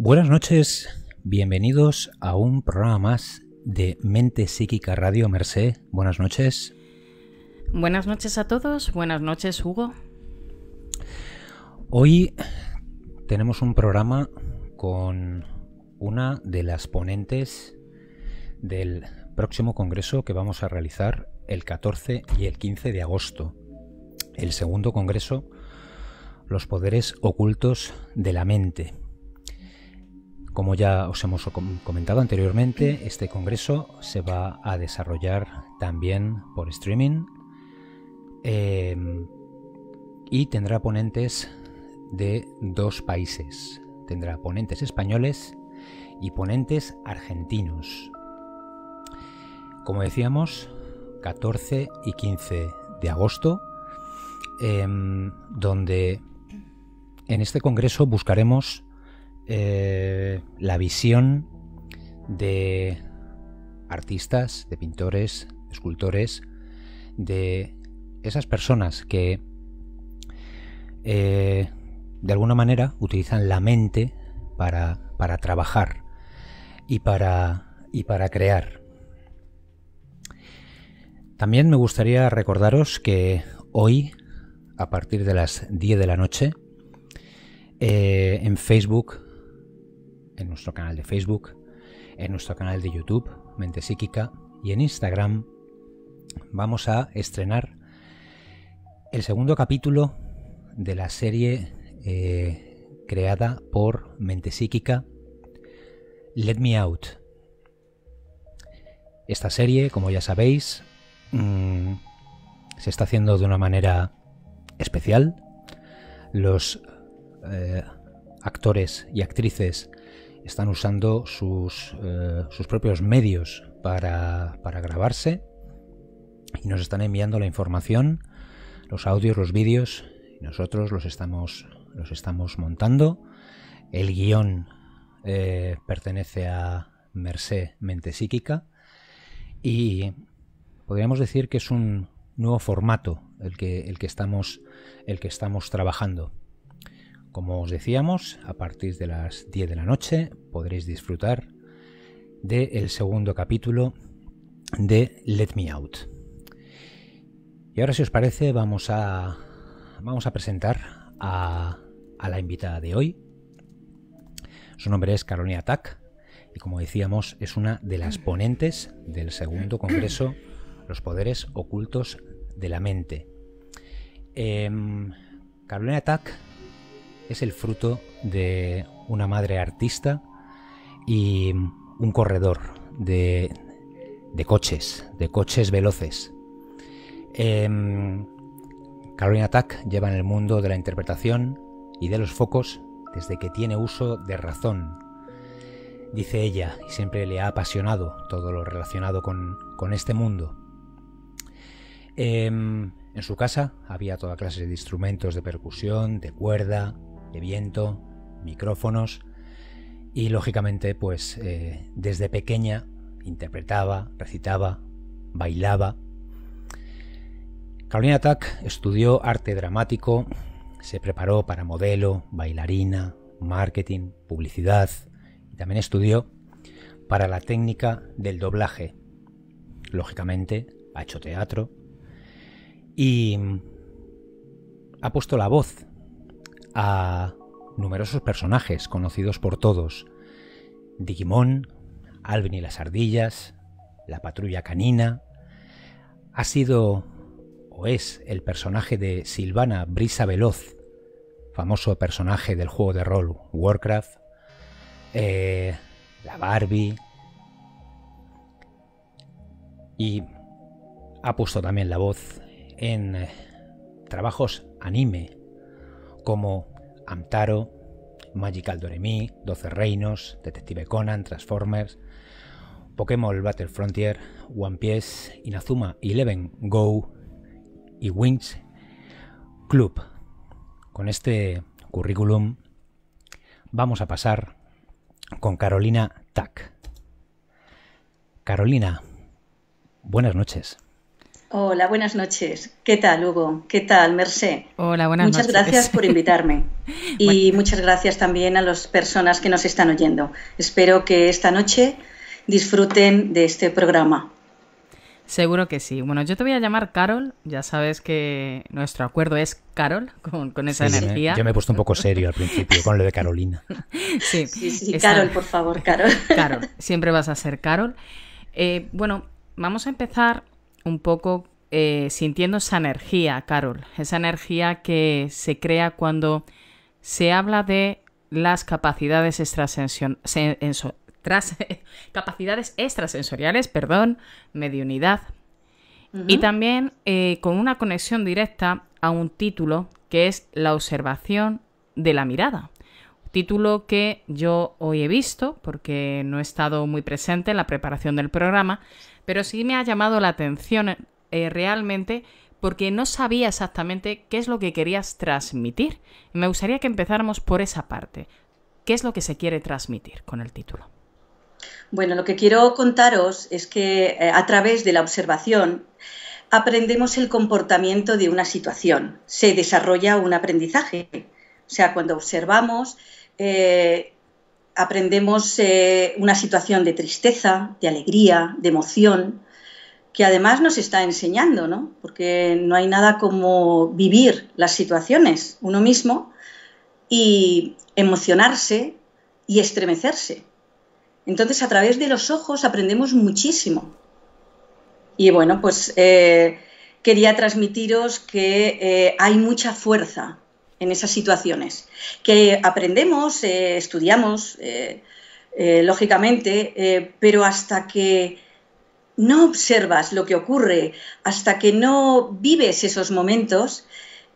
Buenas noches, bienvenidos a un programa más de Mente Psíquica Radio Merced. Buenas noches. Buenas noches a todos, buenas noches Hugo. Hoy tenemos un programa con una de las ponentes del próximo congreso que vamos a realizar el 14 y el 15 de agosto. El segundo congreso, Los poderes ocultos de la mente como ya os hemos comentado anteriormente, este congreso se va a desarrollar también por streaming em, y tendrá ponentes de dos países. Tendrá ponentes españoles y ponentes argentinos. Como decíamos, 14 y 15 de agosto, em, donde en este congreso buscaremos eh, la visión de artistas, de pintores, de escultores, de esas personas que eh, de alguna manera utilizan la mente para, trabajar y para, y para crear. También me gustaría recordaros que hoy, a partir de las 10 de la noche, eh, en Facebook en nuestro canal de Facebook, en nuestro canal de YouTube, Mente Psíquica, y en Instagram vamos a estrenar el segundo capítulo de la serie eh, creada por Mente Psíquica, Let Me Out. Esta serie, como ya sabéis, mm, se está haciendo de una manera especial. Los eh, actores y actrices están usando sus, eh, propios medios para, grabarse y nos están enviando la información, los audios, los vídeos, nosotros los estamos, los estamos montando. El guión eh, pertenece a Merced Mente Psíquica y podríamos decir que es un nuevo formato el que, el que, estamos, el que estamos trabajando. Como os decíamos, a partir de las 10 de la noche podréis disfrutar del segundo capítulo de Let Me Out. Y ahora, si os parece, vamos a, vamos a presentar a, la invitada de hoy. Su nombre es Carolina Tack y, como decíamos, es una de las ponentes del segundo congreso Los Poderes Ocultos de la Mente. Em, Carolina Tack es el fruto de una madre artista y un corredor de, coches, de coches veloces. Em, Carolina Tack lleva en el mundo de la interpretación y de los focos desde que tiene uso de razón. Dice ella, y siempre le ha apasionado todo lo relacionado con, este mundo. Em, en su casa había toda clase de instrumentos de percusión, de cuerda, de viento, micrófonos y lógicamente pues eh, desde pequeña interpretaba, recitaba, bailaba. Carolina Tack estudió arte dramático, se preparó para modelo, bailarina, marketing, publicidad y también estudió para la técnica del doblaje. Lógicamente, ha hecho teatro y mm, ha puesto la voz a numerosos personajes conocidos por todos. Digimon, Alvin y las ardillas, la patrulla canina. Ha sido o es el personaje de Silvana Brisa Veloz, famoso personaje del juego de rol Warcraft, eh, la Barbie. Y ha puesto también la voz en eh, trabajos anime como Amtaro, Magical Doremi, 12 Reinos, Detective Conan, Transformers, Pokémon Battle Frontier, One Piece, Inazuma Eleven Go y Wings Club. Con este currículum vamos a pasar con Carolina Tack. Carolina, buenas noches. Hola, buenas noches. ¿Qué tal, Hugo? ¿Qué tal, Merced? Hola, buenas noches. Muchas gracias por invitarme y muchas gracias también a las personas que nos están oyendo. Espero que esta noche disfruten de este programa. Seguro que sí. Bueno, yo te voy a llamar Carol. Ya sabes que nuestro acuerdo es Carol, con, esa energía. Yo me he puesto un poco serio al principio con lo de Carolina. Sí, sí, Carol, por favor, Carol. Carol, siempre vas a ser Carol. Eh, bueno, vamos a empezar un poco eh, sintiendo esa energía, Carol, esa energía que se crea cuando se habla de las capacidades extrasensoriales, perdón, mediunidad, y también eh, con una conexión directa a un título que es la observación de la mirada. Título que yo hoy he visto porque no he estado muy presente en la preparación del programa, pero sí me ha llamado la atención eh, realmente porque no sabía exactamente qué es lo que querías transmitir. me gustaría que empezáramos por esa parte. ¿Qué es lo que se quiere transmitir con el título? Bueno, lo que quiero contaros es que eh, a través de la observación aprendemos el comportamiento de una situación, se desarrolla un aprendizaje. O sea, cuando observamos, eh, aprendemos eh, una situación de tristeza, de alegría, de emoción, que además nos está enseñando, ¿no? Porque no hay nada como vivir las situaciones uno mismo y emocionarse y estremecerse. Entonces, a través de los ojos aprendemos muchísimo. Y bueno, pues eh, quería transmitiros que eh, hay mucha fuerza en esas situaciones, que aprendemos, eh, estudiamos, eh, eh, lógicamente, pero hasta que no observas lo que ocurre, hasta que no vives esos momentos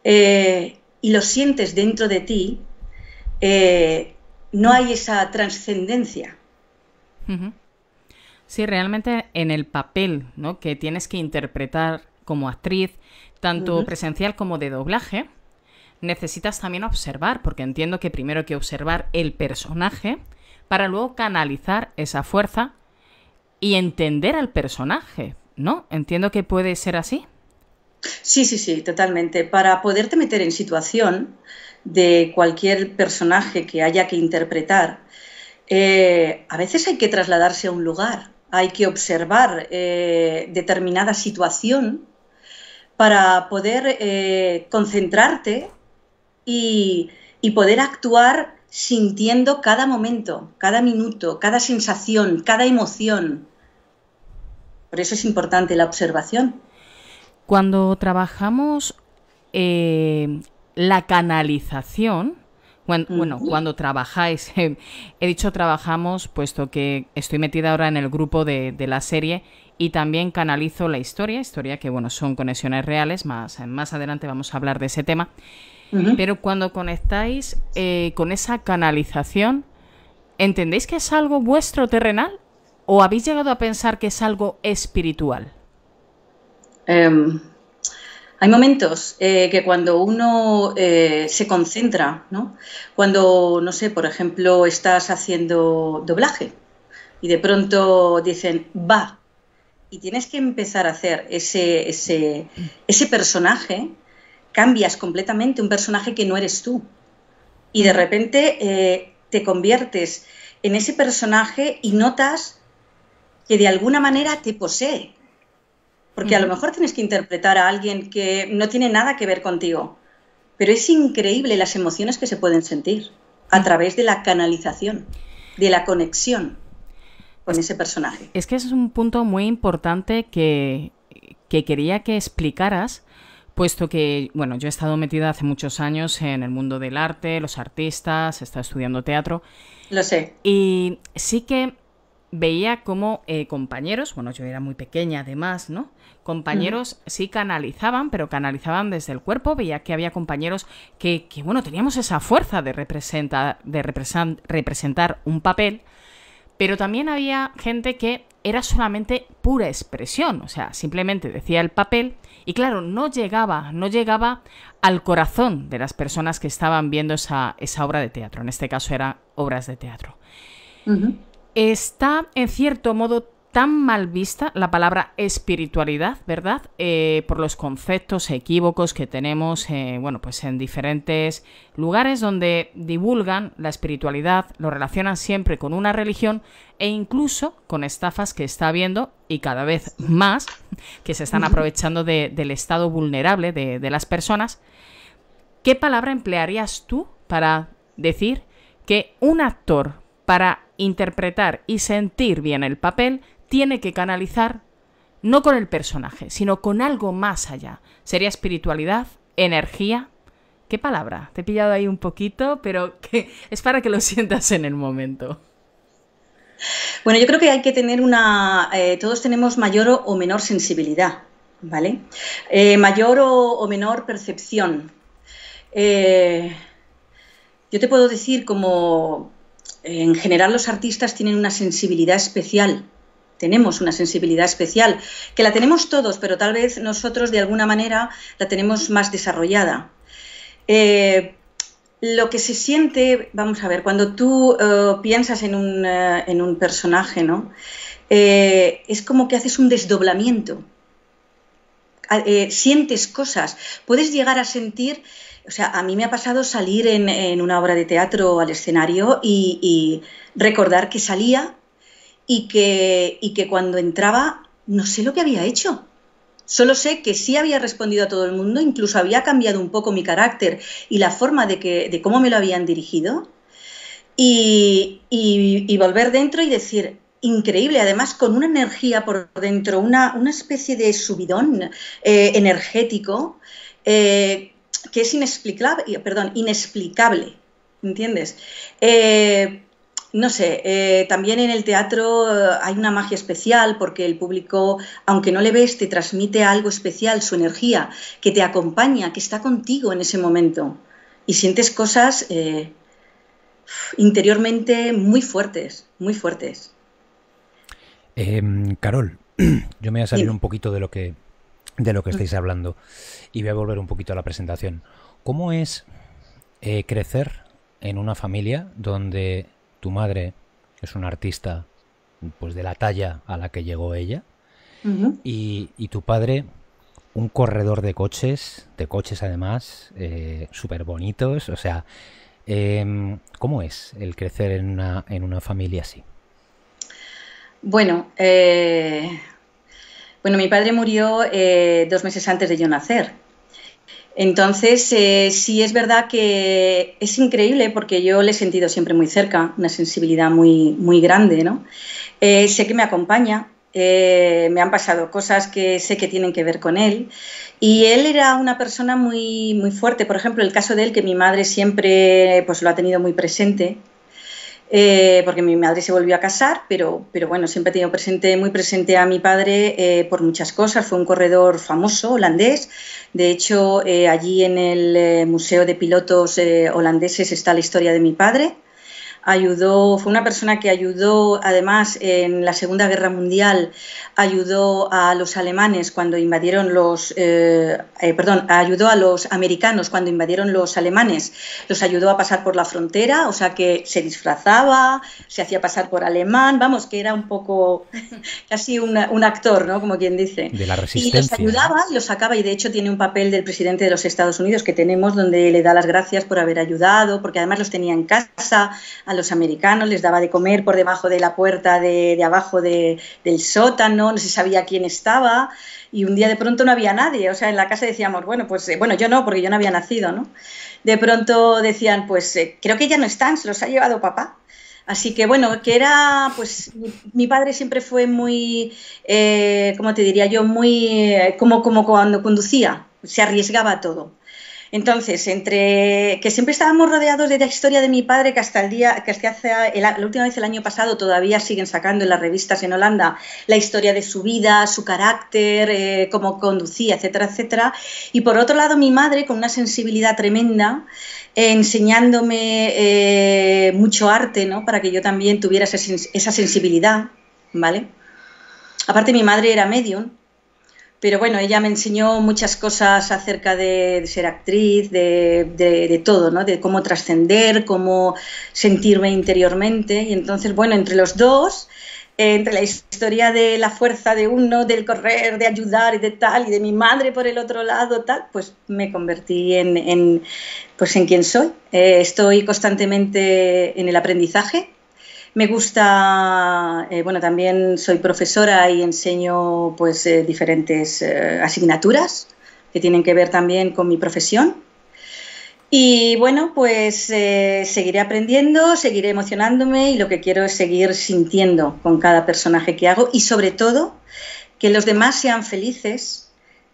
y los sientes dentro de ti, no hay esa trascendencia. Sí, realmente en el papel ¿no? que tienes que interpretar como actriz, tanto presencial como de doblaje, necesitas también observar, porque entiendo que primero hay que observar el personaje para luego canalizar esa fuerza y entender al personaje, ¿no? Entiendo que puede ser así. Sí, sí, sí, totalmente. Para poderte meter en situación de cualquier personaje que haya que interpretar, eh, a veces hay que trasladarse a un lugar, hay que observar eh, determinada situación para poder eh, concentrarte y, poder actuar sintiendo cada momento, cada minuto, cada sensación, cada emoción. Por eso es importante la observación. Cuando trabajamos eh, la canalización, bueno, cuando trabajáis, eh, he dicho trabajamos, puesto que estoy metida ahora en el grupo de, de, la serie y también canalizo la historia, historia que, bueno, son conexiones reales, más, más adelante vamos a hablar de ese tema. Pero cuando conectáis eh, con esa canalización, ¿entendéis que es algo vuestro terrenal? ¿O habéis llegado a pensar que es algo espiritual? Em, hay momentos eh, que cuando uno eh, se concentra, ¿no? cuando, no sé, por ejemplo, estás haciendo doblaje y de pronto dicen, va, y tienes que empezar a hacer ese, ese, ese personaje cambias completamente un personaje que no eres tú. Y de mm. repente eh, te conviertes en ese personaje y notas que de alguna manera te posee. Porque a lo mejor tienes que interpretar a alguien que no tiene nada que ver contigo. Pero es increíble las emociones que se pueden sentir a mm. través de la canalización, de la conexión con ese personaje. Es que ese es un punto muy importante que, que quería que explicaras puesto que, bueno, yo he estado metida hace muchos años en el mundo del arte, los artistas, he estado estudiando teatro. Lo sé. Y sí que veía como eh, compañeros, bueno, yo era muy pequeña además, ¿no? Compañeros sí canalizaban, pero canalizaban desde el cuerpo, veía que había compañeros que, que bueno, teníamos esa fuerza de, representar, de representar un papel, pero también había gente que era solamente pura expresión, o sea, simplemente decía el papel y claro, no llegaba, no llegaba al corazón de las personas que estaban viendo esa, obra de teatro. En este caso eran obras de teatro. Está, en cierto modo, tan mal vista la palabra espiritualidad, ¿verdad? Eh, por los conceptos equívocos que tenemos, eh, bueno, pues en diferentes lugares donde divulgan la espiritualidad, lo relacionan siempre con una religión e incluso con estafas que está habiendo y cada vez más que se están aprovechando del estado vulnerable de las personas. ¿Qué palabra emplearías tú para decir que un actor para interpretar y sentir bien el papel tiene que canalizar no con el personaje, sino con algo más allá. Sería espiritualidad, energía. ¿Qué palabra? Te he pillado ahí un poquito, pero que es para que lo sientas en el momento. Bueno, yo creo que hay que tener una... Eh, todos tenemos mayor o menor sensibilidad, ¿vale? Eh, mayor o, menor percepción. Eh, yo te puedo decir como en general los artistas tienen una sensibilidad especial tenemos una sensibilidad especial, que la tenemos todos, pero tal vez nosotros de alguna manera la tenemos más desarrollada. Eh, lo que se siente, vamos a ver, cuando tú eh, piensas eh, en un, personaje, ¿no? es como que haces un desdoblamiento. Ah, sientes cosas, puedes llegar a sentir, o sea, a mí me ha pasado salir en, una obra de teatro al escenario y recordar que salía y que, cuando entraba no sé lo que había hecho. Solo sé que sí había respondido a todo el mundo, incluso había cambiado un poco mi carácter y la forma de, que, de cómo me lo habían dirigido. Y, volver dentro y decir, increíble, además con una energía por dentro, una, una especie de subidón eh, energético eh, que es inexplicable, perdón, inexplicable, ¿entiendes? Eh, no sé, eh, también en el teatro eh, hay una magia especial porque el público, aunque no le ves, te transmite algo especial, su energía, que te acompaña, que está contigo en ese momento. Y sientes cosas eh, interiormente muy fuertes, muy fuertes. Em, Carol, yo me voy a salir un poquito de lo que de lo que mm. estáis hablando y voy a volver un poquito a la presentación. ¿Cómo es crecer en una familia donde tu madre es una artista pues de la talla a la que llegó ella y, tu padre un corredor de coches, de coches además, eh, súper bonitos, o sea, em, ¿cómo es el crecer en una, familia así? Bueno, eh, bueno, mi padre murió eh, dos meses antes de yo nacer, entonces, eh, sí es verdad que es increíble porque yo le he sentido siempre muy cerca, una sensibilidad muy, muy grande, ¿no? Eh, sé que me acompaña, eh, me han pasado cosas que sé que tienen que ver con él. Y él era una persona muy, muy fuerte. Por ejemplo, el caso de él, que mi madre siempre pues, lo ha tenido muy presente, eh, porque mi madre se volvió a casar, pero, bueno, siempre he tenido presente, muy presente a mi padre eh, por muchas cosas. Fue un corredor famoso holandés. De hecho, eh, allí en el Museo de Pilotos Holandeses está la historia de mi padre ayudó, fue una persona que ayudó además en la Segunda Guerra Mundial, ayudó a los alemanes cuando invadieron los, eh, eh, perdón, ayudó a los americanos cuando invadieron los alemanes, los ayudó a pasar por la frontera, o sea que se disfrazaba, se hacía pasar por alemán, vamos, que era un poco casi un actor, ¿no? Como quien dice. De la resistencia. Y los ayudaba, los sacaba y de hecho tiene un papel del presidente de los Estados Unidos que tenemos donde le da las gracias por haber ayudado, porque además los tenía en casa, a los americanos, les daba de comer por debajo de la puerta de, abajo del sótano, no se sabía quién estaba y un día de pronto no había nadie, o sea, en la casa decíamos, bueno, pues eh, bueno, yo no, porque yo no había nacido, ¿no? De pronto decían, pues eh, creo que ya no están, se los ha llevado papá. Así que bueno, que era, pues mi, padre siempre fue muy, eh, como te diría yo? Muy, como, como cuando conducía, se arriesgaba todo. Entonces, entre que siempre estábamos rodeados de la historia de mi padre, que hasta el día, que hasta hace la última vez el año pasado todavía siguen sacando en las revistas en Holanda la historia de su vida, su carácter, eh, cómo conducía, etcétera, etcétera. Y por otro lado, mi madre, con una sensibilidad tremenda, eh, enseñándome eh, mucho arte, ¿no? Para que yo también tuviera esa, esa sensibilidad, ¿vale? Aparte, mi madre era medium, pero bueno, ella me enseñó muchas cosas acerca de, ser actriz, de, todo, ¿no? De cómo trascender, cómo sentirme interiormente. Y entonces, bueno, entre los dos, entre la historia de la fuerza de uno, del correr, de ayudar y de tal, y de mi madre por el otro lado, tal, pues me convertí en, pues en quien soy. Eh, estoy constantemente en el aprendizaje me gusta, eh, bueno, también soy profesora y enseño pues eh, diferentes eh, asignaturas que tienen que ver también con mi profesión. Y bueno, pues seguiré aprendiendo, seguiré emocionándome y lo que quiero es seguir sintiendo con cada personaje que hago y sobre todo que los demás sean felices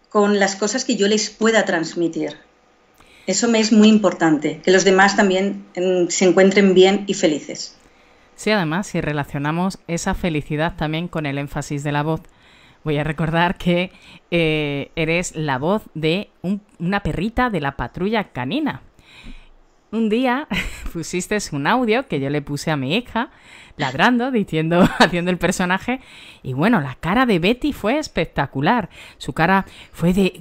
con las cosas que yo les pueda transmitir. Eso me es muy importante, que los demás también mm, se encuentren bien y felices. Sí, además si relacionamos esa felicidad también con el énfasis de la voz. Voy a recordar que eh, eres la voz de una perrita de la patrulla canina un día pusiste un audio que yo le puse a mi hija, ladrando, diciendo, haciendo el personaje, y bueno, la cara de Betty fue espectacular. Su cara fue de.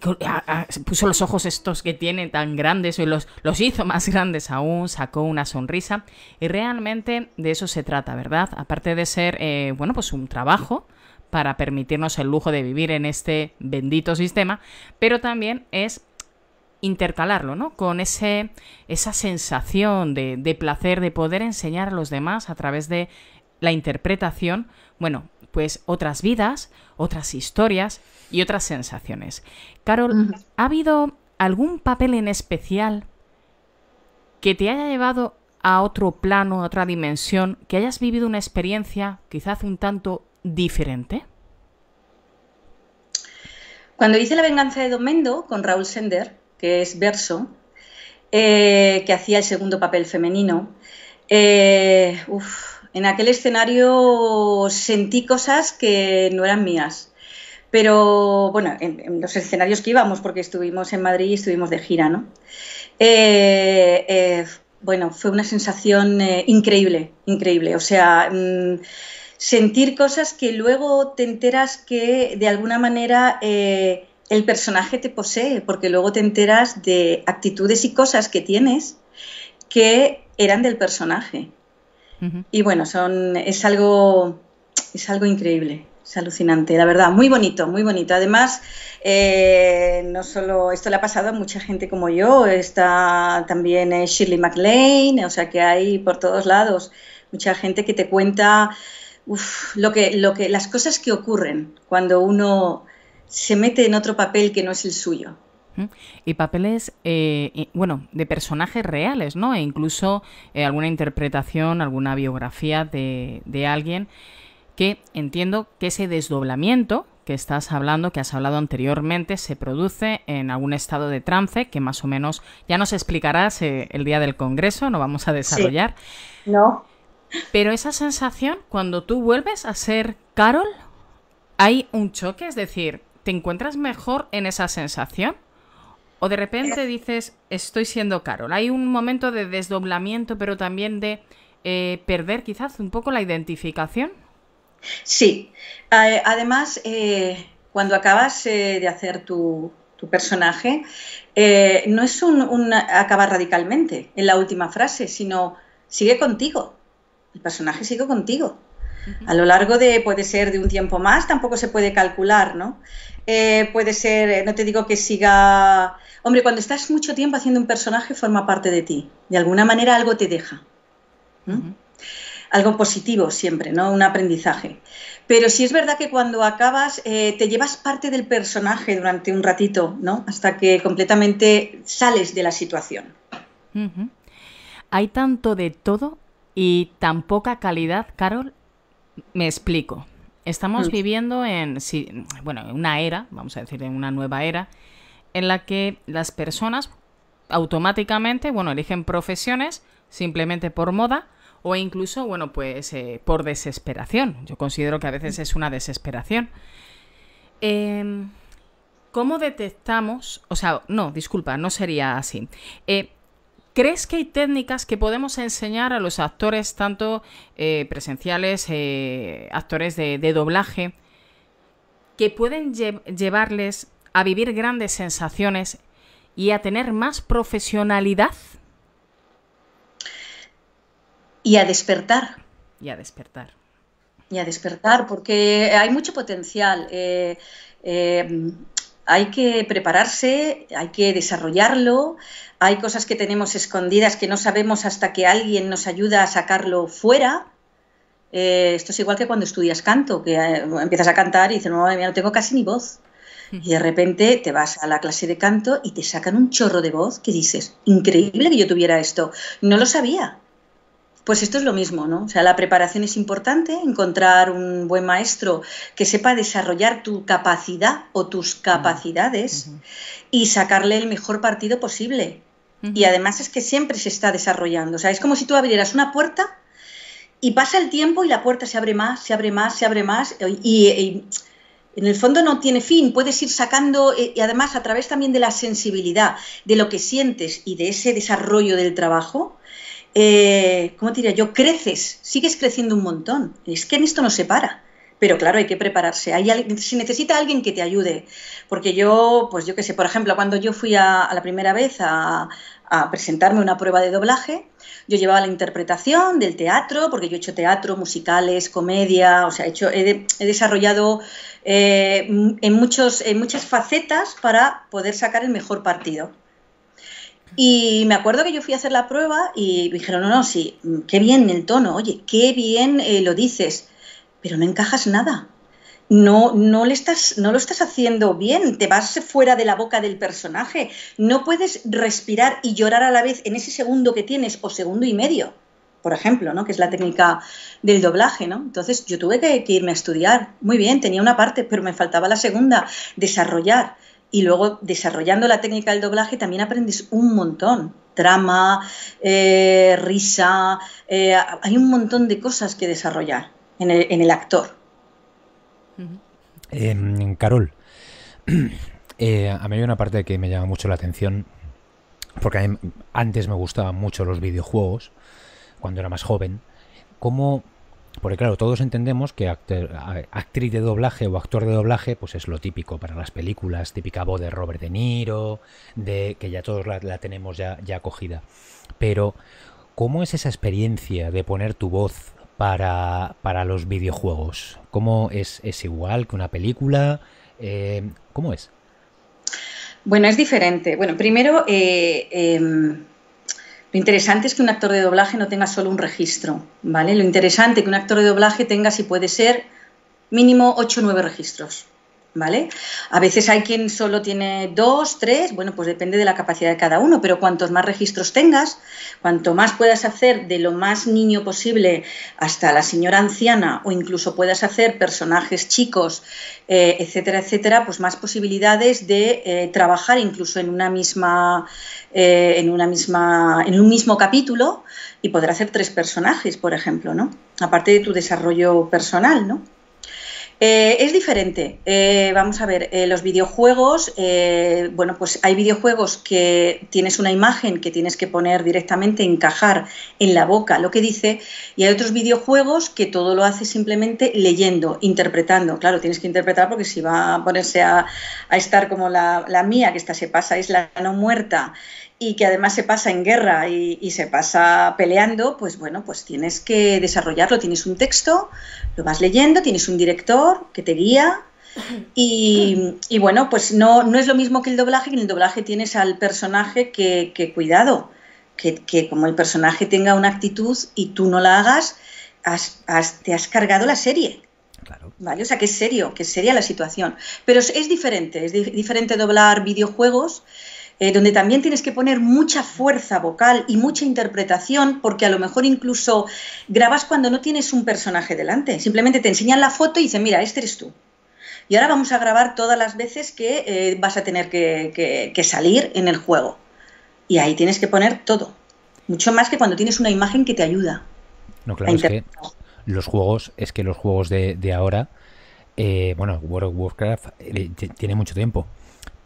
puso los ojos estos que tiene tan grandes y los, los hizo más grandes aún, sacó una sonrisa. Y realmente de eso se trata, ¿verdad? Aparte de ser, eh, bueno, pues un trabajo para permitirnos el lujo de vivir en este bendito sistema, pero también es intercalarlo, ¿no? Con esa sensación de, placer de poder enseñar a los demás a través de la interpretación, bueno, pues otras vidas, otras historias y otras sensaciones. Carol, ¿ha habido algún papel en especial que te haya llevado a otro plano, a otra dimensión, que hayas vivido una experiencia quizás un tanto diferente? Cuando hice La venganza de Domendo con Raúl Sender, que es Verso, eh, que hacía el segundo papel femenino. Eh, en aquel escenario sentí cosas que no eran mías. Pero bueno, en, los escenarios que íbamos, porque estuvimos en Madrid y estuvimos de gira, ¿no? Eh, bueno, fue una sensación increíble, increíble. O sea, mm, sentir cosas que luego te enteras que de alguna manera el personaje te posee, porque luego te enteras de actitudes y cosas que tienes que eran del personaje. Y bueno, son, es algo, es algo increíble. Es alucinante, la verdad, muy bonito, muy bonito. Además, eh, no solo esto le ha pasado a mucha gente como yo, está también eh, Shirley MacLaine, o sea que hay por todos lados mucha gente que te cuenta lo que, lo que, las cosas que ocurren cuando uno se mete en otro papel que no es el suyo. ¿Mm? Y papeles, eh, bueno, de personajes reales, ¿no? E incluso eh, alguna interpretación, alguna biografía de, de alguien que entiendo que ese desdoblamiento que estás hablando, que has hablado anteriormente, se produce en algún estado de trance que más o menos ya nos explicarás eh, el día del Congreso, no vamos a desarrollar. No. Pero esa sensación, cuando tú vuelves a ser Carol, hay un choque, es decir, ¿te encuentras mejor en esa sensación? O de repente eh. dices, estoy siendo Carol. Hay un momento de desdoblamiento, pero también de eh, perder quizás un poco la identificación. Sí. Además, eh, cuando acabas de hacer tu, personaje, no es un, un acabar radicalmente en la última frase, sino sigue contigo. El personaje sigue contigo. A lo largo de, puede ser de un tiempo más, tampoco se puede calcular, ¿no? Eh, puede ser, eh, no te digo que siga... Hombre, cuando estás mucho tiempo haciendo un personaje forma parte de ti. De alguna manera algo te deja. Algo positivo siempre, ¿no? Un aprendizaje. Pero sí es verdad que cuando acabas eh, te llevas parte del personaje durante un ratito, ¿no? Hasta que completamente sales de la situación. Hay tanto de todo y tan poca calidad, Carol, me explico. Estamos mm. viviendo en, bueno, una era, vamos a decir, en una nueva era, en la que las personas automáticamente, bueno, eligen profesiones simplemente por moda o incluso, bueno, pues eh, por desesperación. Yo considero que a veces es una desesperación. Em, ¿Cómo detectamos? O sea, no, disculpa, no sería así. Eh, ¿Crees que hay técnicas que podemos enseñar a los actores, tanto eh, presenciales, eh, actores de, doblaje, que pueden llevarles a vivir grandes sensaciones y a tener más profesionalidad? Y a despertar. Y a despertar. Y a despertar, porque hay mucho potencial. Eh, hay que prepararse, hay que desarrollarlo, hay cosas que tenemos escondidas que no sabemos hasta que alguien nos ayuda a sacarlo fuera. Eh, esto es igual que cuando estudias canto, que eh, empiezas a cantar y dices, no, no tengo casi ni voz. Y de repente te vas a la clase de canto y te sacan un chorro de voz que dices, increíble que yo tuviera esto. No lo sabía. Pues esto es lo mismo, ¿no? O sea, la preparación es importante, encontrar un buen maestro que sepa desarrollar tu capacidad o tus capacidades y sacarle el mejor partido posible. Y además es que siempre se está desarrollando. O sea, es como si tú abrieras una puerta y pasa el tiempo y la puerta se abre más, se abre más, se abre más eh, y en el fondo no tiene fin, puedes ir sacando eh, y además a través también de la sensibilidad, de lo que sientes y de ese desarrollo del trabajo, eh, ¿cómo te diría yo? Creces, sigues creciendo un montón. Es que en esto no se para. Pero claro, hay que prepararse. Hay, se necesita alguien que te ayude. Porque yo, pues yo qué sé, por ejemplo, cuando yo fui a, la primera vez a, presentarme una prueba de doblaje, yo llevaba la interpretación del teatro, porque yo he hecho teatro, musicales, comedia, o sea, he, desarrollado eh, en, muchos, en muchas facetas para poder sacar el mejor partido. Y me acuerdo que yo fui a hacer la prueba y me dijeron, no, no, sí, qué bien el tono, oye, qué bien eh, lo dices, pero no encajas nada. No, no, le estás, no lo estás haciendo bien, te vas fuera de la boca del personaje, no puedes respirar y llorar a la vez en ese segundo que tienes o segundo y medio, por ejemplo, ¿no? que es la técnica del doblaje. ¿no? Entonces yo tuve que irme a estudiar, muy bien, tenía una parte, pero me faltaba la segunda, desarrollar y luego desarrollando la técnica del doblaje también aprendes un montón. Trama, eh, risa, eh, hay un montón de cosas que desarrollar en el, actor. Em, Carol, eh, a mí hay una parte que me llama mucho la atención, porque antes me gustaban mucho los videojuegos, cuando era más joven. ¿Cómo porque claro, todos entendemos que actriz de doblaje o actor de doblaje, pues es lo típico para las películas, típica voz de Robert De Niro, de que ya todos la, tenemos ya, acogida. Pero, ¿cómo es esa experiencia de poner tu voz para, para los videojuegos? ¿Cómo es, es igual que una película? Eh, ¿Cómo es? Bueno, es diferente. Bueno, primero, eh, em, lo interesante es que un actor de doblaje no tenga solo un registro, ¿vale? Lo interesante es que un actor de doblaje tenga, si puede ser, mínimo 8 o 9 registros. ¿vale? A veces hay quien solo tiene dos, tres, bueno, pues depende de la capacidad de cada uno, pero cuantos más registros tengas, cuanto más puedas hacer de lo más niño posible hasta la señora anciana o incluso puedas hacer personajes chicos, eh, etcétera, etcétera, pues más posibilidades de eh, trabajar incluso en una misma, eh, en una misma, en un mismo capítulo y poder hacer tres personajes, por ejemplo, ¿no? Aparte de tu desarrollo personal, ¿no? Eh, es diferente. Eh, vamos a ver, eh, los videojuegos, bueno, pues hay videojuegos que tienes una imagen que tienes que poner directamente, encajar en la boca lo que dice, y hay otros videojuegos que todo lo hace simplemente leyendo, interpretando. Claro, tienes que interpretar porque si va a ponerse a, estar como la, mía, que esta se pasa, es la no muerta, y que además se pasa en guerra y, se pasa peleando, pues bueno, pues tienes que desarrollarlo. Tienes un texto, lo vas leyendo, tienes un director que te guía. Y, y bueno, pues no, no es lo mismo que el doblaje, que en el doblaje tienes al personaje que, cuidado, que, que, como el personaje tenga una actitud y tú no la hagas, te has cargado la serie. Claro. ¿Vale? O sea, que es serio, que sería la situación. Pero es, diferente, es diferente doblar videojuegos eh, donde también tienes que poner mucha fuerza vocal y mucha interpretación, porque a lo mejor incluso grabas cuando no tienes un personaje delante. Simplemente te enseñan la foto y dicen, mira, este eres tú. Y ahora vamos a grabar todas las veces que eh, vas a tener que, salir en el juego. Y ahí tienes que poner todo. Mucho más que cuando tienes una imagen que te ayuda. No, claro, es que los juegos, es que los juegos de, ahora, eh, bueno, World of Warcraft tiene mucho tiempo.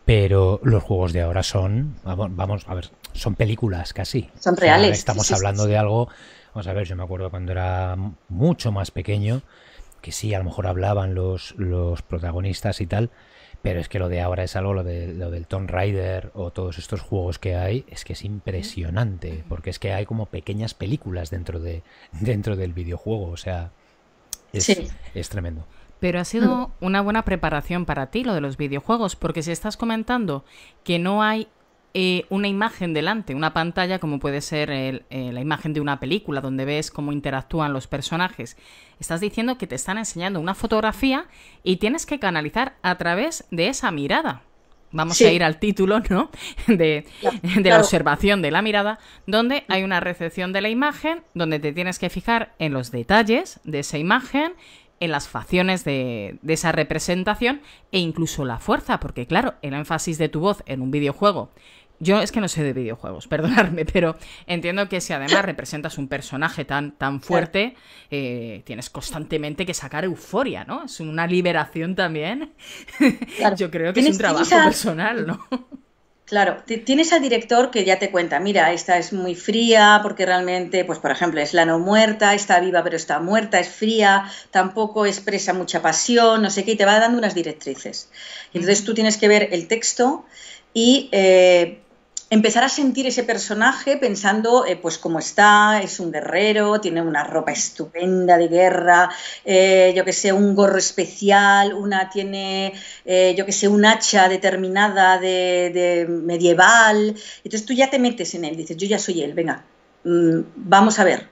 Pero los juegos de ahora son, vamos, a ver, son películas casi. Son reales. estamos hablando de algo, vamos a ver, yo me acuerdo cuando era mucho más pequeño, que sí, a lo mejor hablaban los, los protagonistas y tal, pero es que lo de ahora es algo, lo, lo del Tomb Raider o todos estos juegos que hay, es que es impresionante, porque es que hay como pequeñas películas dentro, de, dentro del videojuego, o sea, es, es tremendo. Pero ha sido mm. una buena preparación para ti lo de los videojuegos, porque si estás comentando que no hay eh, una imagen delante, una pantalla como puede ser eh, la imagen de una película donde ves cómo interactúan los personajes. Estás diciendo que te están enseñando una fotografía y tienes que canalizar a través de esa mirada. Vamos a ir al título, ¿no? De, la observación de la mirada, donde hay una recepción de la imagen, donde te tienes que fijar en los detalles de esa imagen en las facciones de, esa representación e incluso la fuerza, porque claro, el énfasis de tu voz en un videojuego. Yo es que no sé de videojuegos, perdonadme, pero entiendo que si además representas un personaje tan, tan fuerte, eh, tienes constantemente que sacar euforia, ¿no? Es una liberación también. Yo creo que es un trabajo personal, ¿no? Claro, tienes al director que ya te cuenta, mira, esta es muy fría porque realmente, pues por ejemplo, es la no muerta, está viva pero está muerta, es fría, tampoco expresa mucha pasión, no sé qué, y te va dando unas directrices. Entonces tú tienes que ver el texto y eh, empezar a sentir ese personaje pensando, eh, pues cómo está, es un guerrero, tiene una ropa estupenda de guerra, eh, yo que sé, un gorro especial, una tiene, eh, yo que sé, un hacha determinada de, medieval. Entonces tú ya te metes en él, dices, yo ya soy él, venga, mm, vamos a ver.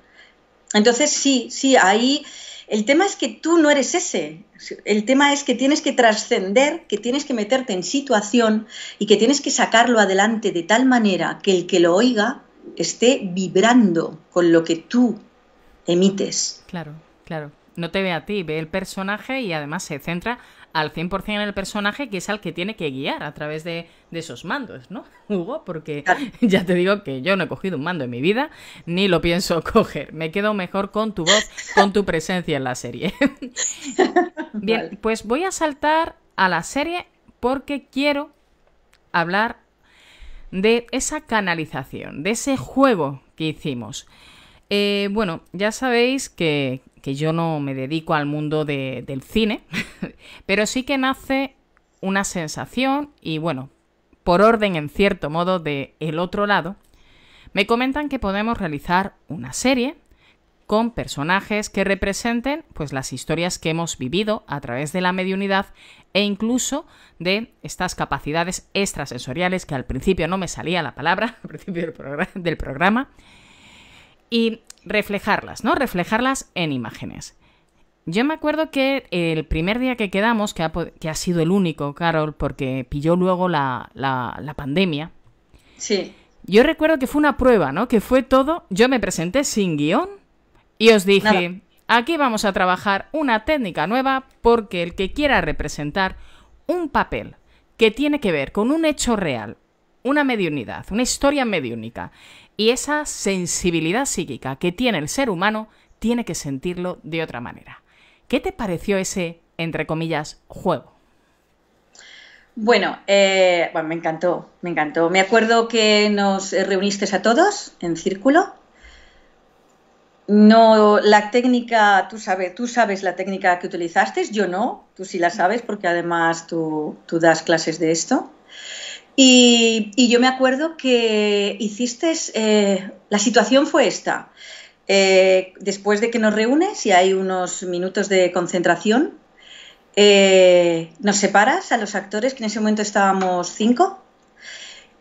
Entonces sí, sí, ahí... El tema es que tú no eres ese. El tema es que tienes que trascender, que tienes que meterte en situación y que tienes que sacarlo adelante de tal manera que el que lo oiga esté vibrando con lo que tú emites. Claro, claro. No te ve a ti, ve el personaje y además se centra al 100% el personaje que es al que tiene que guiar a través de, esos mandos, ¿no, Hugo? Porque ya te digo que yo no he cogido un mando en mi vida, ni lo pienso coger. Me quedo mejor con tu voz, con tu presencia en la serie. Bien, pues voy a saltar a la serie porque quiero hablar de esa canalización, de ese juego que hicimos. Eh, bueno, ya sabéis que, yo no me dedico al mundo del cine, pero sí que nace una sensación y bueno, por orden en cierto modo de el otro lado, me comentan que podemos realizar una serie con personajes que representen pues las historias que hemos vivido a través de la mediunidad e incluso de estas capacidades extrasensoriales que al principio no me salía la palabra al principio del, programa y reflejarlas, ¿no? Reflejarlas en imágenes. Yo me acuerdo que el primer día que quedamos, que ha, que ha sido el único, Carol, porque pilló luego la, la, pandemia. Sí. Yo recuerdo que fue una prueba, ¿no? Que fue todo. Yo me presenté sin guión y os dije, aquí vamos a trabajar una técnica nueva porque el que quiera representar un papel que tiene que ver con un hecho real, una mediunidad, una historia mediúnica, y esa sensibilidad psíquica que tiene el ser humano tiene que sentirlo de otra manera. ¿Qué te pareció ese, entre comillas, juego? Bueno, eh, me encantó, me encantó. Me acuerdo que nos reuniste a todos en círculo. No, la técnica, tú sabes, tú sabes la técnica que utilizaste, yo no, tú sí la sabes porque además tú, tú das clases de esto. Y, yo me acuerdo que hiciste, eh, la situación fue esta. Eh, después de que nos reúnes y hay unos minutos de concentración, eh, nos separas a los actores, que en ese momento estábamos cinco,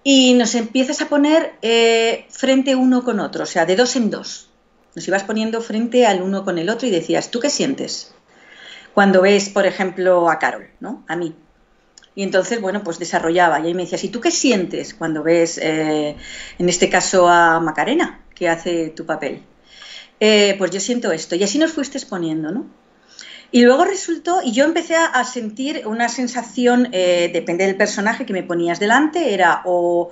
y nos empiezas a poner frente uno con otro, o sea, de dos en dos. Nos ibas poniendo frente al uno con el otro y decías, ¿tú qué sientes? Cuando ves, por ejemplo, a Carol, ¿no? A mí. Y entonces, bueno, pues desarrollaba. Y ahí me decías, ¿y tú qué sientes cuando ves, eh, en este caso, a Macarena, que hace tu papel? Eh, pues yo siento esto. Y así nos fuiste exponiendo, ¿no? Y luego resultó, y yo empecé a sentir una sensación, eh, depende del personaje que me ponías delante, era o,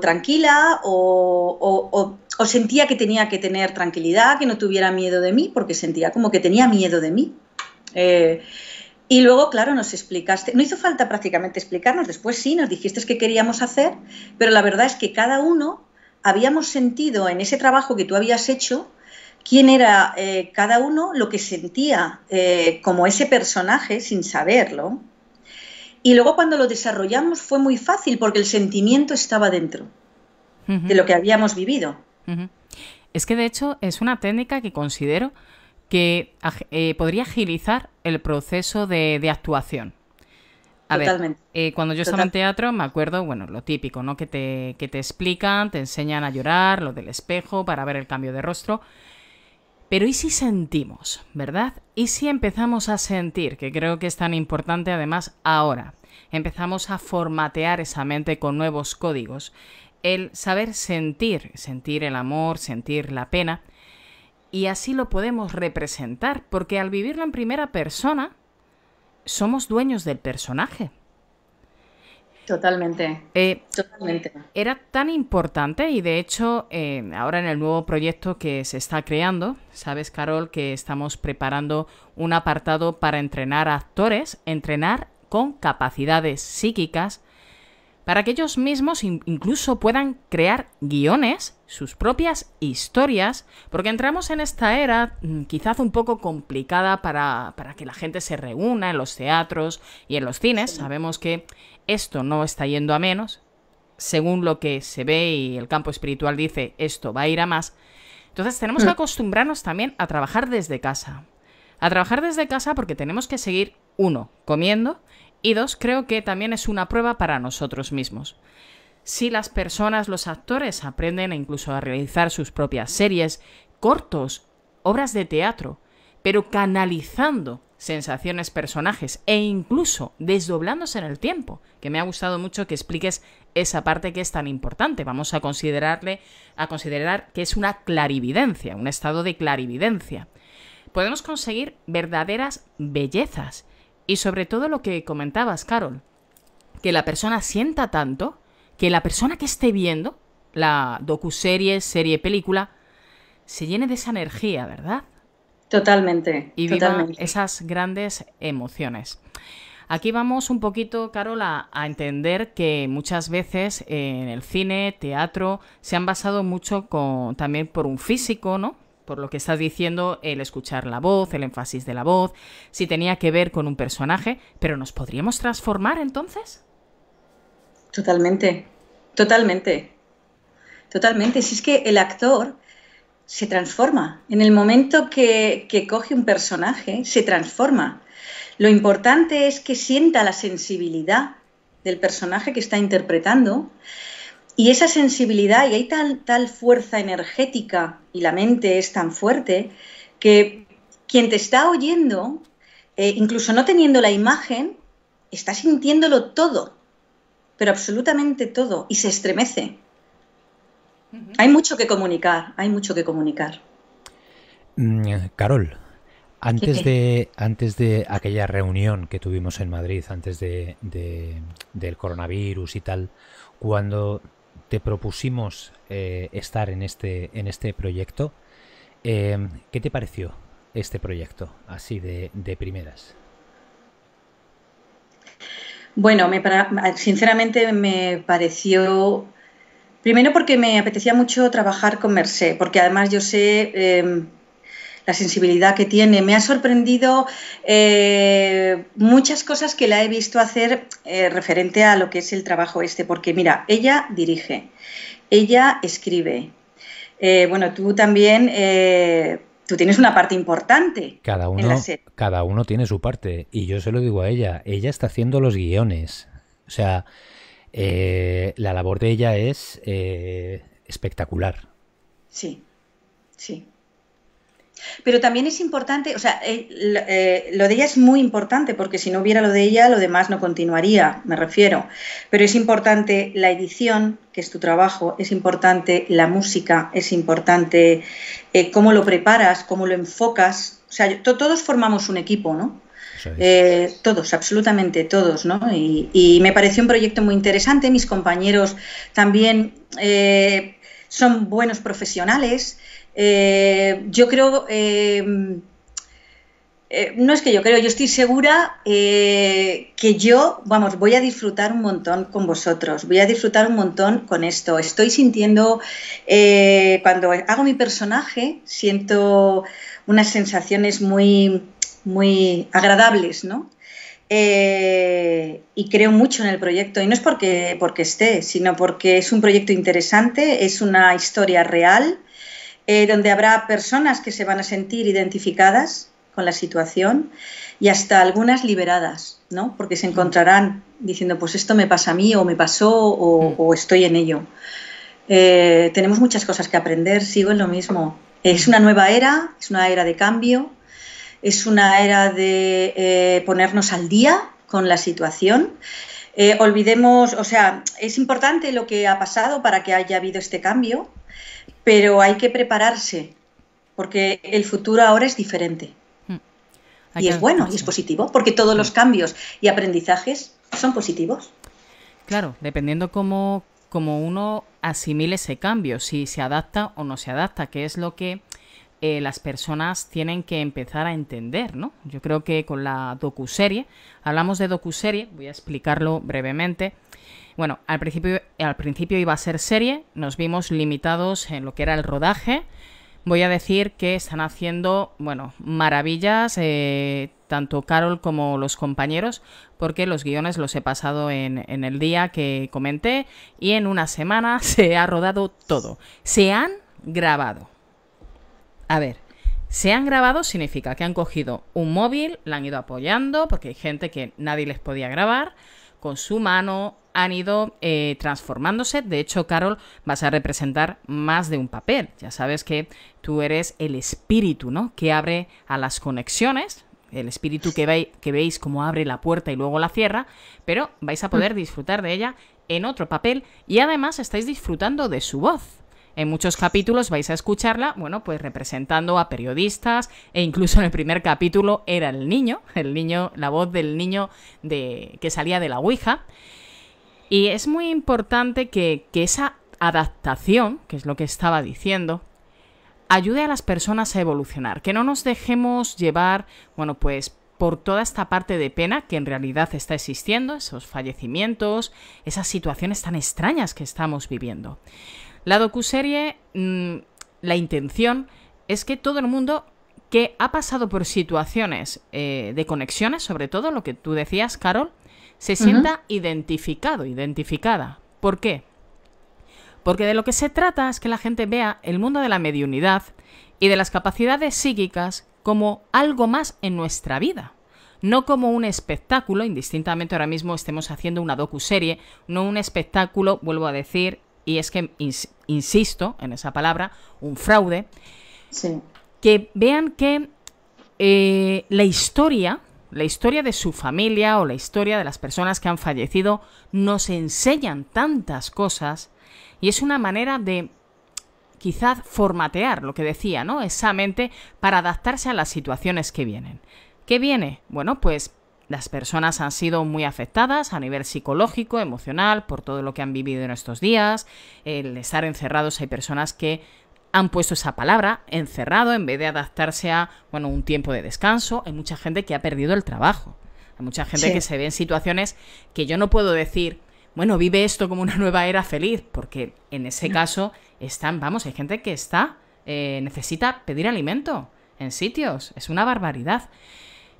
tranquila o, sentía que tenía que tener tranquilidad, que no tuviera miedo de mí, porque sentía como que tenía miedo de mí. Y luego, claro, nos explicaste, no hizo falta prácticamente explicarnos, después sí, nos dijiste qué queríamos hacer, pero la verdad es que cada uno habíamos sentido en ese trabajo que tú habías hecho quién era eh, cada uno, lo que sentía eh, como ese personaje sin saberlo. Y luego cuando lo desarrollamos fue muy fácil porque el sentimiento estaba dentro de lo que habíamos vivido. Es que de hecho es una técnica que considero que eh, podría agilizar el proceso de, actuación. Totalmente. Eh, cuando yo estaba en teatro me acuerdo, bueno, lo típico, ¿no? Que te, que te explican, te enseñan a llorar, lo del espejo para ver el cambio de rostro. Pero ¿y si sentimos, verdad? ¿Y si empezamos a sentir, que creo que es tan importante además ahora? Empezamos a formatear esa mente con nuevos códigos. El saber sentir, sentir el amor, sentir la pena, y así lo podemos representar, porque al vivirlo en primera persona, somos dueños del personaje. Totalmente. Eh, Totalmente. Era tan importante y de hecho eh, ahora en el nuevo proyecto que se está creando, sabes Carol que estamos preparando un apartado para entrenar a actores, entrenar con capacidades psíquicas para que ellos mismos incluso puedan crear guiones, sus propias historias, porque entramos en esta era mm, quizás un poco complicada para, para que la gente se reúna en los teatros y en los cines. Sabemos que esto no está yendo a menos. Según lo que se ve y el campo espiritual dice, esto va a ir a más. Entonces tenemos que hmm. acostumbrarnos también a trabajar desde casa. A trabajar desde casa porque tenemos que seguir, uno, comiendo, y dos, creo que también es una prueba para nosotros mismos. Si las personas, los actores, aprenden incluso a realizar sus propias series, cortos, obras de teatro, pero canalizando sensaciones, personajes e incluso desdoblándose en el tiempo, que me ha gustado mucho que expliques esa parte que es tan importante. Vamos a considerarle a considerar que es una clarividencia, un estado de clarividencia. Podemos conseguir verdaderas bellezas y sobre todo lo que comentabas, Carol, que la persona sienta tanto que la persona que esté viendo la docuserie, serie, película, se llene de esa energía, ¿verdad? Totalmente. Y esas grandes emociones. Aquí vamos un poquito, Carol, a, entender que muchas veces en el cine, teatro, se han basado mucho con, también por un físico, ¿no? por lo que estás diciendo, el escuchar la voz, el énfasis de la voz, si tenía que ver con un personaje, pero ¿nos podríamos transformar entonces? Totalmente, totalmente, totalmente. Si es que el actor se transforma, en el momento que, que coge un personaje, se transforma. Lo importante es que sienta la sensibilidad del personaje que está interpretando y esa sensibilidad, y hay tal fuerza energética, y la mente es tan fuerte, que quien te está oyendo, eh, incluso no teniendo la imagen, está sintiéndolo todo, pero absolutamente todo, y se estremece. Hay mucho que comunicar, hay mucho que comunicar. Mm, Carol, antes de, antes de aquella reunión que tuvimos en Madrid, antes de, del coronavirus y tal, cuando te propusimos eh, estar en este, en este proyecto. Em, ¿Qué te pareció este proyecto, así de, primeras? Bueno, me, sinceramente me pareció, primero porque me apetecía mucho trabajar con Merced, porque además yo sé em, la sensibilidad que tiene. Me ha sorprendido eh, muchas cosas que la he visto hacer eh, referente a lo que es el trabajo este, porque mira, ella dirige, ella escribe. Eh, bueno, tú también tú tienes una parte importante. Cada uno, cada uno tiene su parte. Y yo se lo digo a ella, ella está haciendo los guiones. O sea, la labor de ella es espectacular. Sí, sí. Pero también es importante, o sea, eh, eh, lo de ella es muy importante porque si no hubiera lo de ella, lo demás no continuaría, me refiero. Pero es importante la edición, que es tu trabajo, es importante la música, es importante eh, cómo lo preparas, cómo lo enfocas. O sea, todos formamos un equipo, ¿no? todos, absolutamente todos, ¿no? Y, me pareció un proyecto muy interesante. Mis compañeros también son buenos profesionales. Eh, yo creo, em, eh, no es que yo creo, yo estoy segura eh, que yo, vamos, voy a disfrutar un montón con vosotros, voy a disfrutar un montón con esto. Estoy sintiendo, cuando hago mi personaje, siento unas sensaciones muy, muy agradables, ¿no? y creo mucho en el proyecto. Y no es porque esté, sino porque es un proyecto interesante, es una historia real, eh, donde habrá personas que se van a sentir identificadas con la situación y hasta algunas liberadas, ¿no? Porque se encontrarán diciendo, pues esto me pasa a mí o me pasó o, estoy en ello. Eh, tenemos muchas cosas que aprender, sigo en lo mismo. Es una nueva era, es una era de cambio, es una era de eh, ponernos al día con la situación. olvidemos, o sea, es importante lo que ha pasado para que haya habido este cambio, pero hay que prepararse, porque el futuro ahora es diferente. Hmm. Y es bueno, y es positivo, porque todos hmm. los cambios y aprendizajes son positivos. Claro, dependiendo cómo, uno asimile ese cambio, si se adapta o no se adapta, que es lo que eh, las personas tienen que empezar a entender, ¿no? Yo creo que con la docuserie, hablamos de docuserie, voy a explicarlo brevemente, bueno, al principio, iba a ser serie, nos vimos limitados en lo que era el rodaje. Voy a decir que están haciendo, bueno, maravillas, eh, tanto Carol como los compañeros, porque los guiones los he pasado en, en el día que comenté y en una semana se ha rodado todo. Se han grabado. A ver, se han grabado significa que han cogido un móvil, la han ido apoyando, porque hay gente que nadie les podía grabar con su mano, han ido eh, transformándose. De hecho, Carol, vas a representar más de un papel. Ya sabes que tú eres el espíritu, ¿no? Que abre a las conexiones, el espíritu que, que veis cómo abre la puerta y luego la cierra, pero vais a poder mm. disfrutar de ella en otro papel y además estáis disfrutando de su voz. En muchos capítulos vais a escucharla, bueno, pues representando a periodistas e incluso en el primer capítulo era el niño, el niño, la voz del niño de, que salía de la Ouija. Y es muy importante que, que esa adaptación, que es lo que estaba diciendo, ayude a las personas a evolucionar, que no nos dejemos llevar, bueno, pues por toda esta parte de pena que en realidad está existiendo, esos fallecimientos, esas situaciones tan extrañas que estamos viviendo. La docuserie, mm, la intención es que todo el mundo que ha pasado por situaciones eh, de conexiones, sobre todo lo que tú decías, Carol, se sienta identificado, identificada. ¿Por qué? Porque de lo que se trata es que la gente vea el mundo de la mediunidad y de las capacidades psíquicas como algo más en nuestra vida. No como un espectáculo, indistintamente ahora mismo estemos haciendo una docuserie, no un espectáculo, vuelvo a decir, y es que, insisto en esa palabra, un fraude, que vean que eh, la historia, la historia de su familia o la historia de las personas que han fallecido, nos enseñan tantas cosas y es una manera de quizás formatear lo que decía, ¿no? Esa mente para adaptarse a las situaciones que vienen. ¿Qué viene? Bueno, pues las personas han sido muy afectadas a nivel psicológico, emocional, por todo lo que han vivido en estos días. El estar encerrados, hay personas que han puesto esa palabra, encerrado, en vez de adaptarse a, bueno, un tiempo de descanso. Hay mucha gente que ha perdido el trabajo. Hay mucha gente que se ve en situaciones que yo no puedo decir, bueno, vive esto como una nueva era feliz, porque en ese mm. caso están, vamos, hay gente que está, eh, necesita pedir alimento en sitios. Es una barbaridad.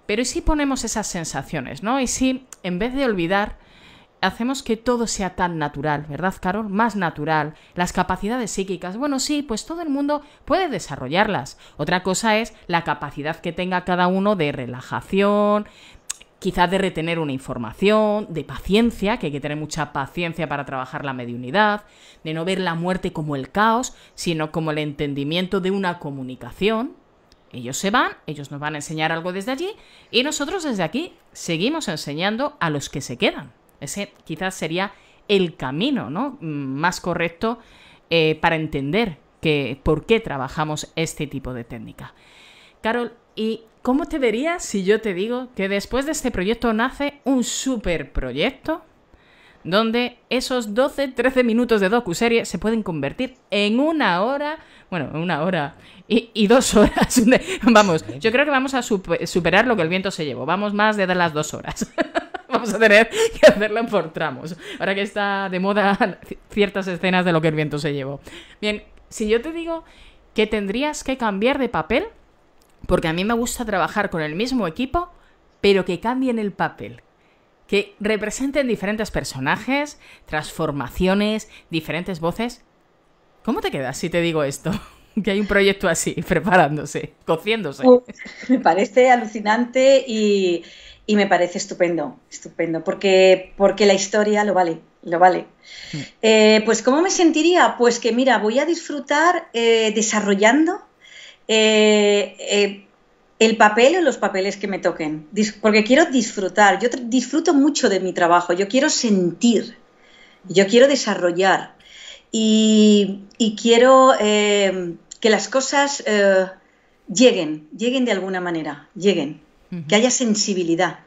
Pero ¿y si ponemos esas sensaciones, no? ¿Y si, en vez de olvidar, hacemos que todo sea tan natural, ¿verdad, Carol? Más natural. Las capacidades psíquicas, bueno, sí, pues todo el mundo puede desarrollarlas. Otra cosa es la capacidad que tenga cada uno de relajación, quizás de retener una información, de paciencia, que hay que tener mucha paciencia para trabajar la mediunidad, de no ver la muerte como el caos, sino como el entendimiento de una comunicación, ellos se van, ellos nos van a enseñar algo desde allí y nosotros desde aquí seguimos enseñando a los que se quedan. Ese quizás sería el camino ¿no? Mm, más correcto eh, para entender que, por qué trabajamos este tipo de técnica. Carol, ¿y cómo te verías si yo te digo que después de este proyecto nace un proyecto donde esos 12-13 minutos de docu serie se pueden convertir en una hora bueno, una hora y, dos horas. vamos, yo creo que vamos a superar lo que el viento se llevó. Vamos más de las dos horas. vamos a tener que hacerlo por tramos. Ahora que está de moda ciertas escenas de lo que el viento se llevó. Bien, si yo te digo que tendrías que cambiar de papel, porque a mí me gusta trabajar con el mismo equipo, pero que cambien el papel. Que representen diferentes personajes, transformaciones, diferentes voces. ¿Cómo te quedas si te digo esto? que hay un proyecto así, preparándose, cociéndose. Oh, me parece alucinante y, me parece estupendo, estupendo, porque, porque la historia lo vale, lo vale. Mm. Eh, pues ¿cómo me sentiría? Pues que mira, voy a disfrutar eh, desarrollando eh, el papel o los papeles que me toquen, porque quiero disfrutar, yo disfruto mucho de mi trabajo, yo quiero sentir, yo quiero desarrollar y, quiero eh, que las cosas eh, lleguen, lleguen de alguna manera, lleguen, que haya sensibilidad.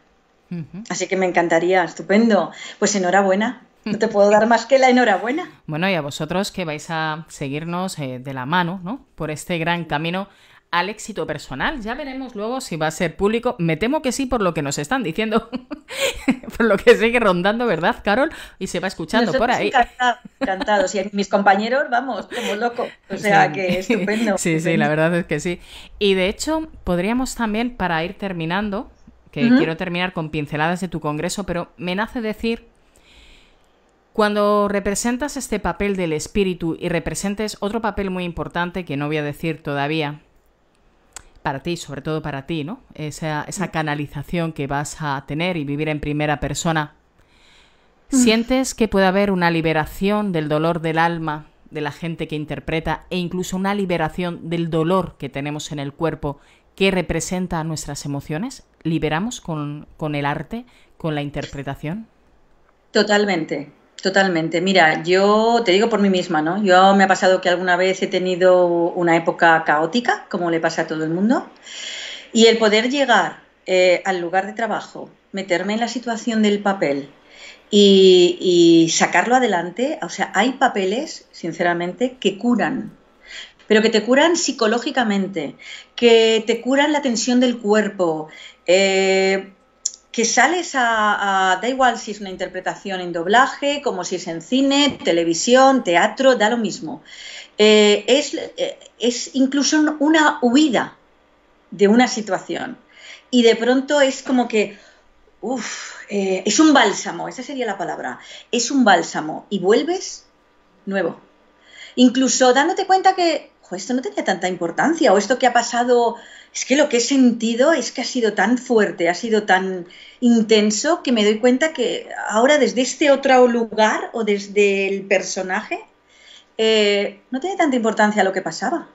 Así que me encantaría, estupendo. Pues enhorabuena. No te puedo dar más que la enhorabuena. Bueno, y a vosotros que vais a seguirnos eh, de la mano, ¿no? Por este gran camino al éxito personal. Ya veremos luego si va a ser público. Me temo que sí por lo que nos están diciendo, por lo que sigue rondando, ¿verdad, Carol? Y se va escuchando por ahí. Encantados, mis compañeros, vamos, como loco O sea, que estupendo. Sí, sí, la verdad es que sí. Y de hecho, podríamos también, para ir terminando, que quiero terminar con pinceladas de tu congreso, pero me nace decir cuando representas este papel del espíritu y representes otro papel muy importante que no voy a decir todavía, para ti, sobre todo para ti, ¿no? Esa, esa mm. canalización que vas a tener y vivir en primera persona. Mm. ¿Sientes que puede haber una liberación del dolor del alma de la gente que interpreta e incluso una liberación del dolor que tenemos en el cuerpo que representa nuestras emociones? ¿Liberamos con, con el arte, con la interpretación? Totalmente, Totalmente. Mira, yo te digo por mí misma, ¿no? Yo me ha pasado que alguna vez he tenido una época caótica, como le pasa a todo el mundo, y el poder llegar eh, al lugar de trabajo, meterme en la situación del papel y, y sacarlo adelante, o sea, hay papeles, sinceramente, que curan, pero que te curan psicológicamente, que te curan la tensión del cuerpo. Eh, que sales a, da igual si es una interpretación en doblaje, como si es en cine, televisión, teatro, da lo mismo. Eh, es, eh, es, incluso una huida de una situación. Y de pronto es como que, uff, eh, es un bálsamo, esa sería la palabra, es un bálsamo. Y vuelves nuevo. Incluso dándote cuenta que esto no tenía tanta importancia, o esto que ha pasado, es que lo que he sentido es que ha sido tan fuerte, ha sido tan intenso, que me doy cuenta que ahora desde este otro lugar o desde el personaje, eh, no tiene tanta importancia lo que pasaba.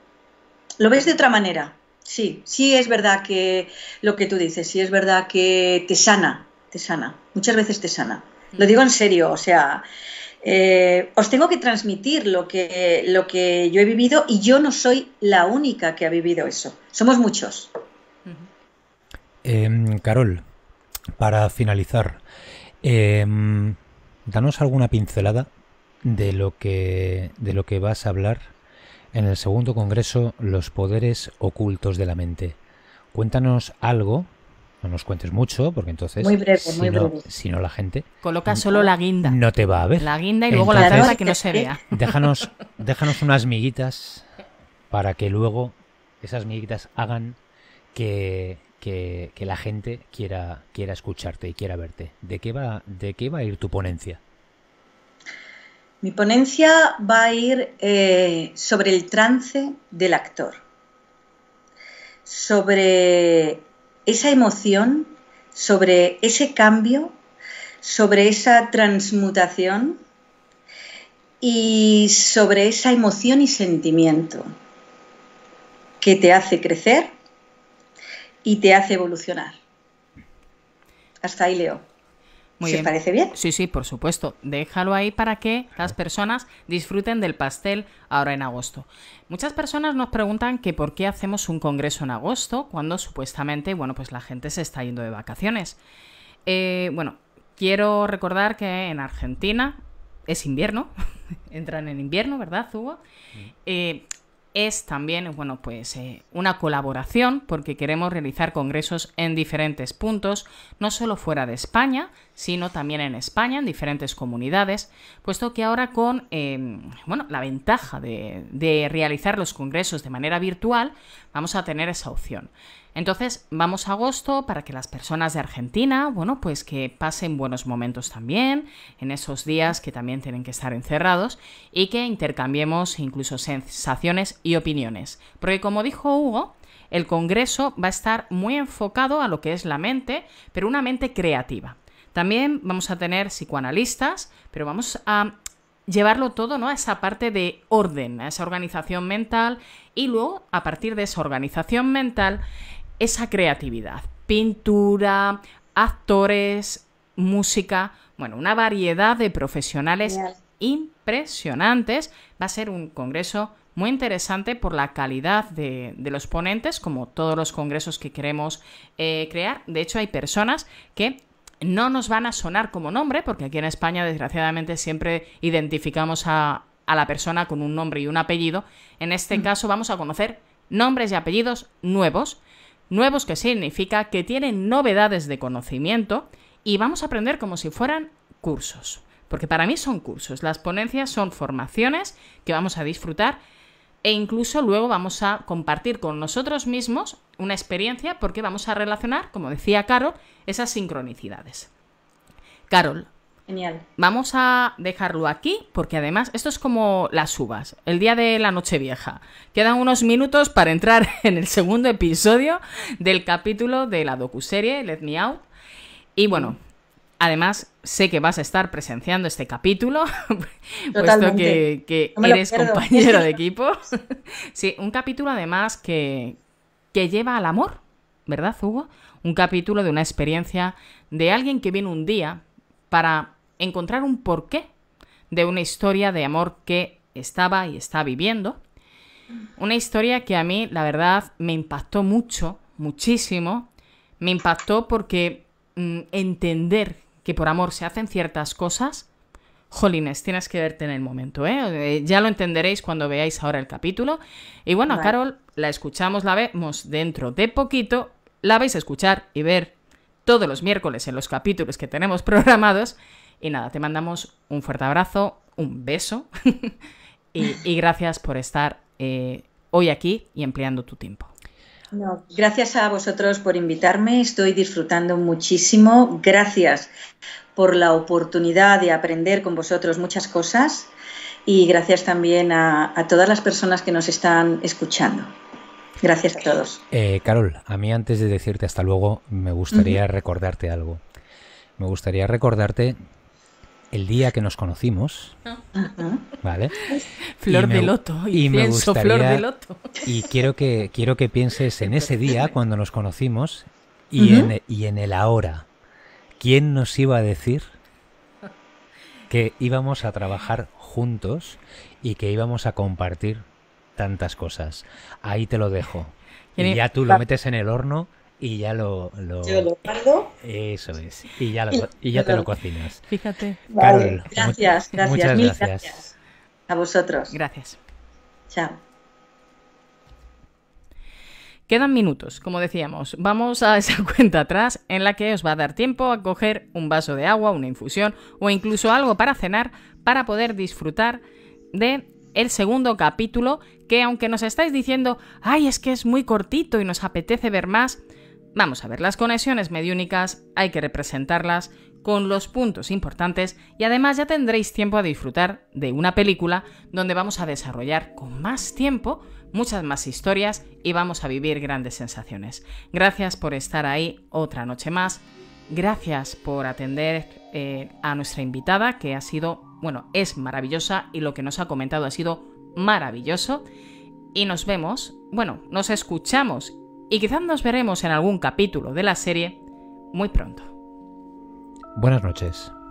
Lo ves de otra manera. Sí, sí es verdad que lo que tú dices, sí es verdad que te sana, te sana, muchas veces te sana. Lo mm. digo en serio, o sea, eh, os tengo que transmitir lo que, lo que yo he vivido y yo no soy la única que ha vivido eso. Somos muchos. Em, Carol, para finalizar, em, danos alguna pincelada de lo que de lo que vas a hablar en el segundo congreso Los poderes ocultos de la mente. Cuéntanos algo no nos cuentes mucho, porque entonces. Muy si no, la gente. Coloca solo la guinda. No te va a ver. La guinda y luego la tabla que no se vea. Déjanos, déjanos unas miguitas para que luego esas miguitas hagan que, la gente quiera, quiera escucharte y quiera verte. ¿De qué, va, ¿De qué va a ir tu ponencia? Mi ponencia va a ir eh, sobre el trance del actor, sobre esa emoción, sobre ese cambio, sobre esa transmutación y sobre esa emoción y sentimiento que te hace crecer y te hace evolucionar. Hasta ahí, Leo parece bien? Sí, sí, por supuesto. Déjalo ahí para que las personas disfruten del pastel ahora en agosto. Muchas personas nos preguntan que por qué hacemos un congreso en agosto cuando supuestamente, bueno, pues la gente se está yendo de vacaciones. Eh, bueno, quiero recordar que en Argentina es invierno, entran en invierno, ¿verdad, Hugo? Mm. Eh, es también, bueno, pues eh, una colaboración porque queremos realizar congresos en diferentes puntos, no solo fuera de España, sino también en España, en diferentes comunidades, puesto que ahora con, em, bueno, la ventaja de, de realizar los congresos de manera virtual, vamos a tener esa opción. Entonces vamos a agosto para que las personas de Argentina, bueno, pues que pasen buenos momentos también, en esos días que también tienen que estar encerrados, y que intercambiemos incluso sensaciones y opiniones. Porque como dijo Hugo, el Congreso va a estar muy enfocado a lo que es la mente, pero una mente creativa. También vamos a tener psicoanalistas, pero vamos a llevarlo todo ¿no? a esa parte de orden, a esa organización mental, y luego, a partir de esa organización mental, esa creatividad. Pintura, actores, música, bueno, una variedad de profesionales impresionantes. Va a ser un congreso muy interesante por la calidad de, los ponentes, como todos los congresos que queremos eh, crear. De hecho, hay personas que no nos van a sonar como nombre, porque aquí en España, desgraciadamente, siempre identificamos a, la persona con un nombre y un apellido. En este mm. caso, vamos a conocer nombres y apellidos nuevos Nuevos que significa que tienen novedades de conocimiento y vamos a aprender como si fueran cursos. Porque para mí son cursos, las ponencias son formaciones que vamos a disfrutar e incluso luego vamos a compartir con nosotros mismos una experiencia porque vamos a relacionar, como decía Carol, esas sincronicidades. Carol, Genial. Vamos a dejarlo aquí porque además esto es como las uvas, el día de la noche vieja. Quedan unos minutos para entrar en el segundo episodio del capítulo de la docuserie Let Me Out. Y bueno, además sé que vas a estar presenciando este capítulo, puesto que, eres compañero de equipo. sí, un capítulo además que, que lleva al amor, ¿verdad, Hugo? Un capítulo de una experiencia de alguien que viene un día para encontrar un porqué de una historia de amor que estaba y está viviendo. Una historia que a mí, la verdad, me impactó mucho, muchísimo. Me impactó porque mm, entender que por amor se hacen ciertas cosas, jolines, tienes que verte en el momento, ¿eh? eh ya lo entenderéis cuando veáis ahora el capítulo. Y bueno, a Carol la escuchamos, la vemos dentro de poquito. La vais a escuchar y ver todos los miércoles en los capítulos que tenemos programados. Y nada, te mandamos un fuerte abrazo, un beso y, gracias por estar eh, hoy aquí y empleando tu tiempo. gracias a vosotros por invitarme, estoy disfrutando muchísimo. Gracias por la oportunidad de aprender con vosotros muchas cosas y gracias también a, todas las personas que nos están escuchando. Gracias a todos. Eh, Carol, a mí antes de decirte hasta luego, me gustaría recordarte algo. Me gustaría recordarte el día que nos conocimos. ¿Vale? Flor de loto. Y, me gustaría, flor de loto. Y quiero que, quiero que pienses en ese día cuando nos conocimos y, en, e, y en el ahora. ¿Quién nos iba a decir que íbamos a trabajar juntos y que íbamos a compartir tantas cosas? Ahí te lo dejo. Y ya tú lo metes en el horno y ya lo, Eso es. Y ya, te lo cocinas. Fíjate. gracias, gracias. mil gracias. A vosotros. Gracias. Chao. Quedan minutos, como decíamos. Vamos a esa cuenta atrás en la que os va a dar tiempo a coger un vaso de agua, una infusión o incluso algo para cenar para poder disfrutar de el segundo capítulo que aunque nos estáis diciendo, ay, es que es muy cortito y nos apetece ver más, Vamos a ver, las conexiones mediúnicas hay que representarlas con los puntos importantes y además ya tendréis tiempo a disfrutar de una película donde vamos a desarrollar con más tiempo muchas más historias y vamos a vivir grandes sensaciones. Gracias por estar ahí otra noche más. Gracias por atender eh, a nuestra invitada que ha sido, bueno, es maravillosa y lo que nos ha comentado ha sido maravilloso. Y nos vemos, bueno, nos escuchamos y quizás nos veremos en algún capítulo de la serie muy pronto. Buenas noches.